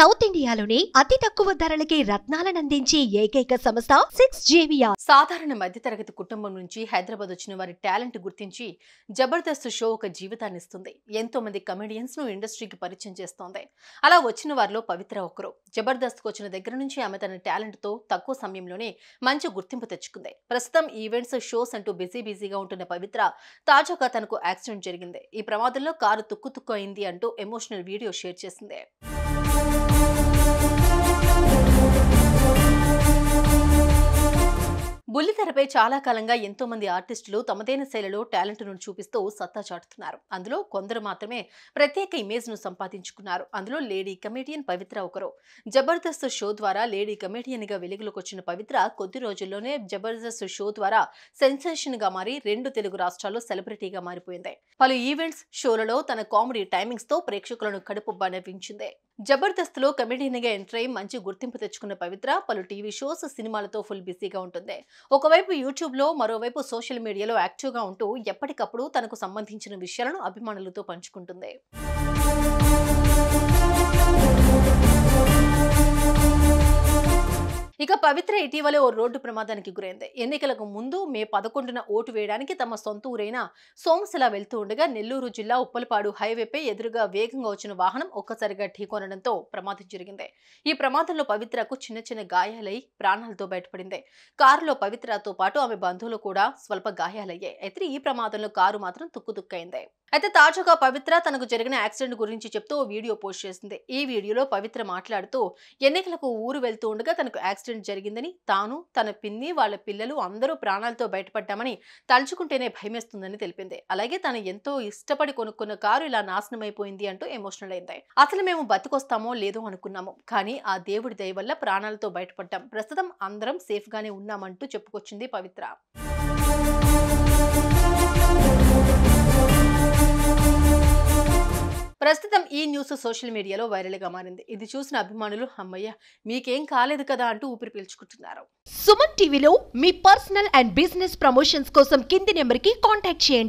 south ఇండియాలోని అతి తక్కువ ధరలకి రత్నాలను అందించే ఏకైక సంస్థ సిక్స్ జేవియా సాధారణ మధ్యతరగతి కుటుంబం నుంచి హైదరాబాద్ వచ్చిన వారి టాలెంట్ గుర్తించి జబర్దస్త్ షో ఒక జీవితాన్ని ఇస్తుంది ఎంతో మంది కమెడియన్స్ ను ఇండస్ట్రీకి పరిచయం చేస్తోంది అలా వచ్చిన వారిలో పవిత్ర ఒకరు జబర్దస్త్ వచ్చిన దగ్గర నుంచి ఆమె తన టాలెంట్ తో తక్కువ సమయంలోనే మంచి గుర్తింపు తెచ్చుకుంది ప్రస్తుతం ఈవెంట్స్ షోస్ అంటూ బిజీ బిజీగా ఉంటున్న పవిత్ర తాజాగా తనకు యాక్సిడెంట్ జరిగింది ఈ ప్రమాదంలో కారు తుక్కు తుక్కు అయింది అంటూ ఎమోషనల్ వీడియో షేర్ చేసింది తెరపై చాలా కాలంగా ఎంతో మంది ఆర్టిస్టులు తమదైన శైలిలో టాలెంట్ను చూపిస్తూ సత్తా చాటుతున్నారు అందులో కొందరు మాత్రమే ప్రత్యేక ఇమేజ్ను సంపాదించుకున్నారు అందులో లేడీ కమేడియన్ పవిత్ర ఒకరు జబర్దస్త్ షో ద్వారా లేడీ కమెడియన్గా వెలుగులోకి వచ్చిన పవిత్ర కొద్ది రోజుల్లోనే జబర్దస్త్ షో ద్వారా సెన్సేషన్గా మారి రెండు తెలుగు రాష్ట్రాల్లో సెలబ్రిటీగా మారిపోయింది పలు ఈవెంట్స్ షోలలో తన కామెడీ టైమింగ్స్తో ప్రేక్షకులను కడుపు బనవించింది జబర్దస్త్లో కమెడీనిగా ఎంట్రై మంచి గుర్తింపు తెచ్చుకున్న పవిత్ర పలు టీవీ షోస్ సినిమాలతో ఫుల్ బిజీగా ఉంటుంది ఒకవైపు యూట్యూబ్లో మరోవైపు సోషల్ మీడియాలో యాక్టివ్గా ఉంటూ ఎప్పటికప్పుడు తనకు సంబంధించిన విషయాలను అభిమానులతో పంచుకుంటుంది పవిత్ర ఇటీవలే ఓ రోడ్డు ప్రమాదానికి గురైంది ఎన్నికలకు ముందు మే పదకొండున ఓటు వేయడానికి తమ సొంత ఊరైన సోమశిల వెళ్తూ ఉండగా నెల్లూరు జిల్లా ఉప్పలపాడు హైవేపై ఎదురుగా వేగంగా వచ్చిన వాహనం ఒక్కసారిగా ఢీకొనడంతో ప్రమాదం జరిగింది ఈ ప్రమాదంలో పవిత్రకు చిన్న చిన్న గాయాలై ప్రాణాలతో బయటపడింది కారులో పవిత్రతో పాటు ఆమె బంధువులు కూడా స్వల్ప గాయాలయ్యాయి అయితే ఈ ప్రమాదంలో కారు మాత్రం తుక్కుతుక్కైంది అయితే తాజాగా పవిత్ర తనకు జరిగిన యాక్సిడెంట్ గురించి చెప్తూ ఓ వీడియో పోస్ట్ చేసింది ఈ వీడియోలో పవిత్ర మాట్లాడుతూ ఎన్నికలకు ఊరు వెళ్తూ ఉండగా తనకు యాక్సిడెంట్ జరిగిందని తాను తన పిన్ని వాళ్ళ పిల్లలు అందరూ ప్రాణాలతో బయటపడ్డామని తలుచుకుంటేనే భయమేస్తుందని తెలిపింది అలాగే తను ఎంతో ఇష్టపడి కొనుక్కున్న కారు ఇలా నాశనం అయిపోయింది అంటూ ఎమోషనల్ అయింది అసలు మేము బతికొస్తామో లేదో అనుకున్నాము కానీ ఆ దేవుడి దయ వల్ల ప్రాణాలతో బయటపడ్డాం ప్రస్తుతం అందరం సేఫ్గానే ఉన్నామంటూ చెప్పుకొచ్చింది పవిత్ర ప్రస్తుతం ఈ న్యూస్ సోషల్ మీడియాలో వైరల్గా మారింది ఇది చూసిన అభిమానులు అమ్మయ్య మీకేం కాలేదు కదా అంటూ ఊపిరి పీల్చుకుంటున్నారు సుమన్ టీవీలో మీ పర్సనల్ అండ్ బిజినెస్ ప్రమోషన్స్ కోసం కింది నెంబర్కి కాంటాక్ట్ చేయండి